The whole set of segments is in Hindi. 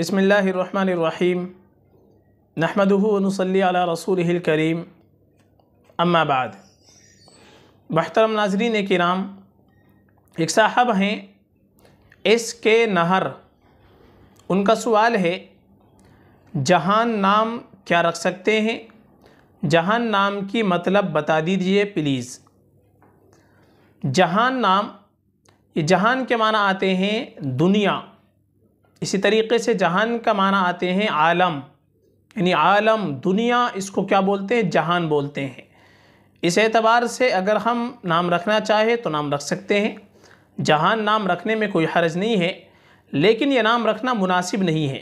बसमीम नहमदनसली रसूल करीम अम्माबाद बहतरम नाजरीन कराम एक साहब हैं एस के नहर उनका सवाल है जहान नाम क्या रख सकते हैं जहान नाम की मतलब बता दीजिए प्लीज़ जहान नाम ये जहान के माना आते हैं दुनिया इसी तरीके से जहान का माना आते हैं आलम यानी आलम दुनिया इसको क्या बोलते हैं जहान बोलते हैं इस एतबार से अगर हम नाम रखना चाहें तो नाम रख सकते हैं जहान नाम रखने में कोई हर्ज नहीं है लेकिन यह नाम रखना मुनासिब नहीं है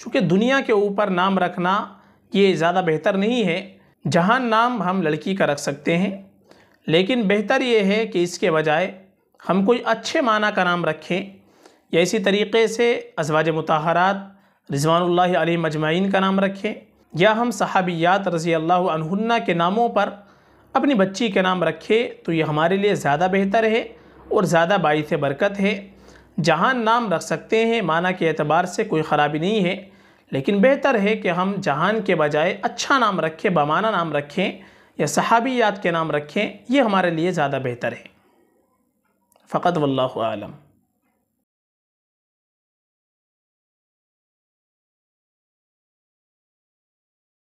चूँकि दुनिया के ऊपर नाम रखना ये ज़्यादा बेहतर नहीं है जहान नाम हम लड़की का रख सकते हैं लेकिन बेहतर ये है कि इसके बजाय हम कोई अच्छे माना का नाम रखें या इसी तरीके से अजवाज मतहरात रिजवानल्ल मजमाइन का नाम रखें या हम सहाबियात रज़ी अल्लाहन्ना के नामों पर अपनी बच्ची के नाम रखें तो ये हमारे लिए ज़्यादा बेहतर है और ज़्यादा बाइस बरकत है जहाँ नाम रख सकते हैं माना के अतबार से कोई ख़राबी नहीं है लेकिन बेहतर है कि हम जहान के बजाय अच्छा नाम रखें बमाना नाम रखें या सहाबियात के नाम रखें ये हमारे लिए ज़्यादा बेहतर है फ़कत वल्लम